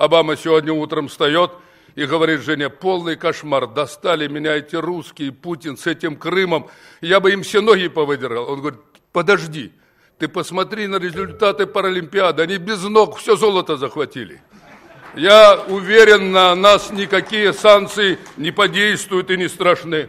Обама сегодня утром встает и говорит жене, полный кошмар, достали меня эти русские, Путин с этим Крымом, я бы им все ноги повыдирал. Он говорит, подожди, ты посмотри на результаты Паралимпиады, они без ног все золото захватили. Я уверен, на нас никакие санкции не подействуют и не страшны.